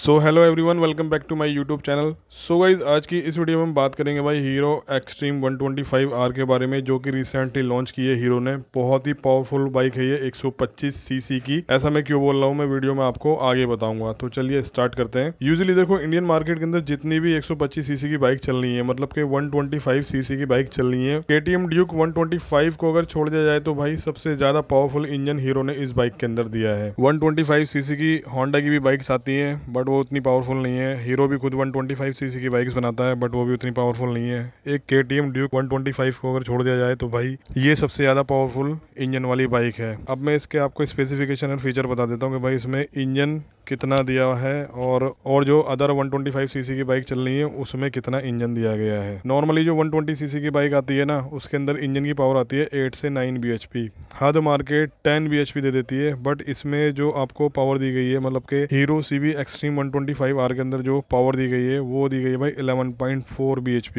so hello everyone welcome back to my YouTube channel so guys आज की इस video में हम बात करेंगे भाई हीरो एक्सट्रीम 125 आर के बारे में जो कि रिसेंटली लॉन्च की है हीरो ने बहुत ही पावरफुल बाइक है ये 125 सीसी की ऐसा मैं क्यों बोल रहा हूँ मैं वीडियो में आपको आगे बताऊंगा तो चलिए स्टार्ट करते हैं यूजली देखो इंडियन मार्केट के अंदर जितनी भी एक सीसी की बाइक चल रही है मतलब की वन सीसी की बाइक चल रही है के ड्यूक वन को अगर छोड़ दिया जाए तो भाई सबसे ज्यादा पावरफुल इंजन हीरो ने इस बाइक के अंदर दिया है वन सीसी की होंडा की भी बाइक्स आती है बट वो उतनी पावरफुल नहीं है हीरो भी खुद 125 सीसी की बाइक्स बनाता है बट वो भी उतनी पावरफुल नहीं है एक के टी एम ड्यूक वन को अगर छोड़ दिया जाए तो भाई ये सबसे ज़्यादा पावरफुल इंजन वाली बाइक है अब मैं इसके आपको स्पेसिफिकेशन और फीचर बता देता हूँ कि भाई इसमें इंजन कितना दिया है और और जो अदर 125 सीसी की बाइक चल रही है उसमें कितना इंजन दिया गया है नॉर्मली जो 120 सीसी की बाइक आती है ना उसके अंदर इंजन की पावर आती है 8 से 9 पी हद मार्केट 10 bhp दे देती है बट इसमें जो आपको पावर दी गई है मतलब के Hero C B Xtreme one R के अंदर जो पावर दी गई है वो दी गई है भाई इलेवन पॉइंट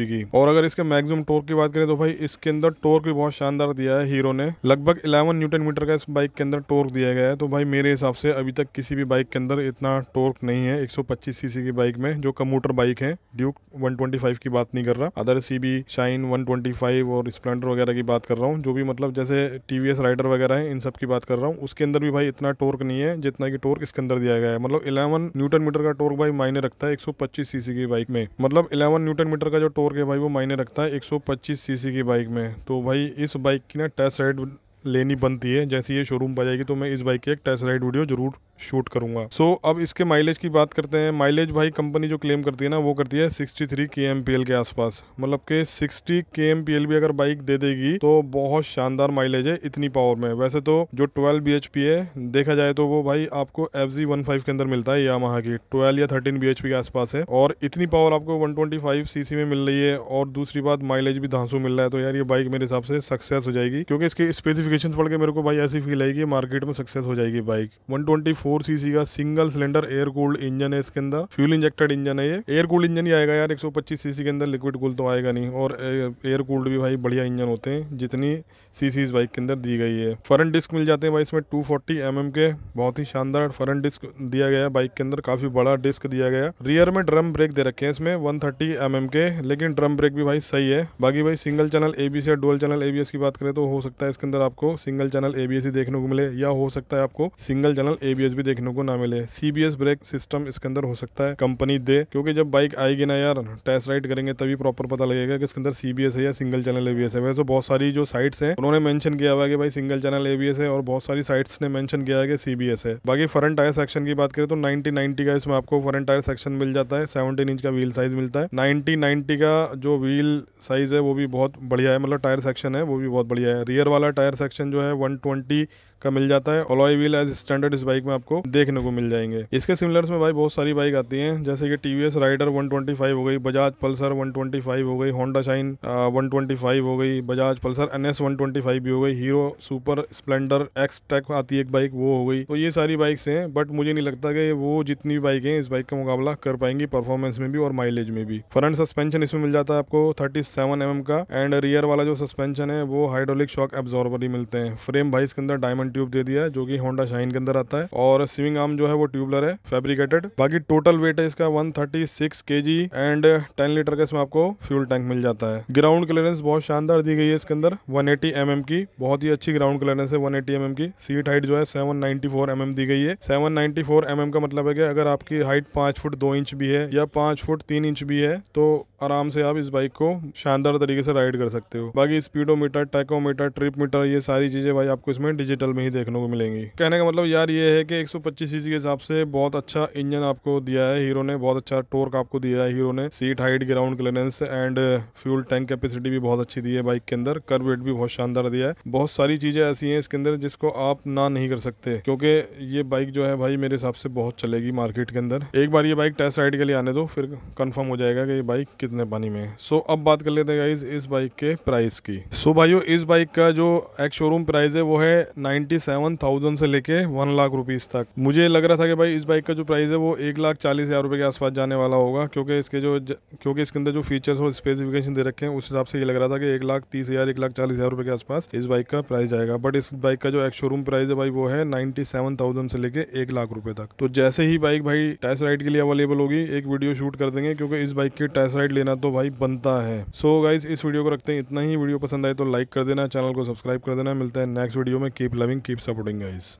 की और अगर इसके मैक्सिमम टोर्क की बात करें तो भाई इसके अंदर टोर्क भी बहुत शानदार दिया है हीरो ने लगभग इलेवन न्यूटन मीटर का इस बाइक के अंदर टोर्क दिया गया है तो भाई मेरे हिसाब से अभी तक किसी भी बाइक के अंदर अंदर इतना टॉर्क नहीं है 125 सीसी की बाइक में जो कमूटर बाइक है ड्यूक 125 की बात नहीं कर रहा अदर सीबी शाइन 125 और स्प्लेंडर वगैरह की बात कर रहा हूँ जो भी मतलब जैसे टीवीएस राइडर वगैरह है इन सब की बात कर रहा हूँ उसके अंदर भी भाई इतना टॉर्क नहीं है जितना की टोर्क इसके अंदर दिया गया है मतलब इलेवन न्यूटन मीटर का टोर्क भाई मायने रखता है एक सीसी की बाइक में मतलब इलेवन न्यूटन मीटर का जो टोर्क है भाई वो मायने रखता है एक सीसी की बाइक में तो भाई इस बाइक की ना टेस्ट राइड लेनी बनती है जैसे ये शोरूम पर जाएगी तो मैं इस बाइक की एक टेस्ट राइड वीडियो जरूर शूट करूंगा सो so, अब इसके माइलेज की बात करते हैं माइलेज भाई कंपनी जो क्लेम करती है ना वो करती है 63 थ्री के आसपास मतलब के 60 के भी अगर बाइक दे देगी तो बहुत शानदार माइलेज है इतनी पावर में वैसे तो जो 12 पी है देखा जाए तो वो भाई आपको एफ जी के अंदर मिलता है यामाहा की ट्वेल्व या एच पी के आसपास है और इतनी पावर आपको 125 सीसी में मिल रही है और दूसरी बात माइलेज भी धांसू मिल रहा है तो यार ये बाइक मेरे हिसाब से सक्सेस हो जाएगी क्योंकि इसके स्पेसिफिकेशन पढ़ के मेरे को भाई ऐसी फील आएगी मार्केट में सक्सेस हो जाएगी बाइक वन फोर सीसी का single cylinder air cooled engine है इसके अंदर फ्यूल इंजेक्टेड इंजन है ये एयर कूल्ड इंजन ही आएगा यार 125 सीसी के अंदर लिक्विड कूल तो आएगा नहीं और एयर कूल्ड भी भाई बढ़िया इंजन होते हैं जितनी सीसी इस बाइक के अंदर दी गई है फ्रंट डिस्क मिल जाते हैं भाई इसमें टू फोर्टी mm के बहुत ही शानदार फ्रंट डिस्क दिया गया है बाइक के अंदर काफी बड़ा डिस्क दिया गया रियर में ड्रम ब्रेक दे रखे हैं इसमें वन थर्टी mm के लेकिन ड्रम ब्रेक भी भाई सही है बाकी भाई सिंगल चैनल एबीएस या डुअल चैनल एबीएस की बात करें तो हो सकता है इसके अंदर आपको सिंगल चैनल एबीएस ही देखने को मिले या हो सकता है आपको सिंगल चैनल एबीएस प्राइस भी देखने को ना मिले सीबीएस ब्रेक सिस्टम इसके अंदर हो सकता है कंपनी दे क्योंकि जब बाइक आएगी ना यार टेस्ट राइड करेंगे तभी प्रॉपर पता लगेगा कि इसके अंदर सीबीएस है या सिंगल चैनल एबीएस है वैसे बहुत सारी जो साइट्स हैं उन्होंने मेंशन किया हुआ कि भाई सिंगल चैनल एबीएस है और बहुत सारी साइट्स ने मेंशन किया है कि सीबीएस है बाकी फ्रंट टायर सेक्शन की बात करें तो नाइनटी नाइनटी का इसमें आपको फ्रंट टायर सेक्शन मिल जाता है सेवनटीन इंच का व्हील साइज मिलता है नाइनटी नाइनटी का जो व्हील साइज है वो भी बहुत बढ़िया है मतलब टायर सेक्शन है वो भी बहुत बढ़िया है रियर वाला टायर सेक्शन जो है वन ट्वेंटी का मिल जाता है ऑलॉय व्हील एज स्टैंडर्ड इस बाइक में आपको देखने को मिल जाएंगे इसके सिमिलर्स में भाई बहुत सारी बाइक आती है जैसे कि टीवीएस राइडर 125 हो गई बजाज पल्सर 125 हो गई होंडा शाइन फाइव हो गई बजाज पल्सर एन एस भी हो गई Hero super Splendor Xtec आती है एक बाइक वो हो गई तो ये सारी बाइक्स हैं बट मुझे नहीं लगता कि वो जितनी भी बाइक है इस बाइक का मुकाबला कर पाएंगी परफॉर्मेंस में भी और माइलेज में भी फ्रंट सस्पेंशन इसमें मिल जाता है आपको थर्टी सेवन एम का एंड रियर वाला जो सस्पेंशन है वो हाइड्रोलिक शॉक एब्जॉर्बर ही मिलते हैं फ्रेम भाई इसके अंदर डायमंड ट्यूब दे दिया है जो कि होंडा शाइन के अंदर आता है और स्विंग आर्म जो है वो ट्यूबलर है फैब्रिकेटेड बाकी टोटल वेट है इसका 136 केजी एंड 10 लीटर का इसमें आपको फ्यूल टैंक मिल जाता है ग्राउंड क्लियरेंस बहुत शानदार दी गई है इसके अंदर वन एटी mm की बहुत ही अच्छी ग्राउंड क्लियरेंस है वन एटी mm की सीट हाइट जो है 794 नाइन्टी mm दी गई है 794 नाइन्टी mm का मतलब है कि अगर आपकी हाइट पांच फुट दो इंच भी है या पांच फुट तीन इंच भी है तो आराम से आप इस बाइक को शानदार तरीके से राइड कर सकते हो बाकी स्पीडोमीटर टैकोमीटर ट्रिप मीटर ये सारी चीजें भाई आपको इसमें डिजिटल में में ही देखने को मिलेंगी कहने का मतलब यार ये है कि 125 सौ के हिसाब से बहुत अच्छा इंजन आपको दिया है हीरो ने बहुत अच्छा टोर्क आपको दिया है हीरो ने seat height ground clearance and fuel tank capacity भी बहुत अच्छी दी है बाइक के अंदर कर वेट भी बहुत शानदार दिया है बहुत सारी चीजें ऐसी हैं इसके अंदर जिसको आप ना नहीं कर सकते क्योंकि ये बाइक जो है भाई मेरे हिसाब से बहुत चलेगी मार्केट के अंदर एक बार ये बाइक टेस्ट राइड के लिए आने दो फिर कन्फर्म हो जाएगा कि ये बाइक कितने पानी में सो अब बात कर लेते हैं इस बाइक के प्राइस की सो भाईयो इस बाइक का जो एक्स शोरूम प्राइस है वो है नाइनटी एटी सेवन थाउजेंड से लेके वन लाख रुपीज़ तक मुझे लग रहा था कि भाई इस बाइक का जो प्राइस है वो एक लाख चालीस हज़ार रुपये के आसपास जाने वाला होगा क्योंकि इसके जो क्योंकि इसके अंदर जो फीचर्स और स्पेसिफिकेशन दे रखे हैं उस हिसाब से ये लग रहा था कि एक लाख तीस हज़ार एक लाख चालीस हज़ार रुपये के आसपास इस बाइक का प्राइस जाएगा बट इस बाइक का जो एक शोरूम प्राइस है भाई वो है नाइन्टी सेवन थाउजेंड से लेकर एक लाख रुपये तक तो जैसे ही बाइक भाई टेस्ट राइड के लिए अवेलेबल होगी एक वीडियो शूट कर देंगे क्योंकि इस बाइक की टेस्ट राइड लेना तो भाई बनता है सो गाइज इस वीडियो को रखते हैं इतना ही वीडियो पसंद आए तो लाइक कर देना चैनल को सब्सक्राइब कर देना मिलता है नेक्स्ट वीडियो में keep loving keep supporting guys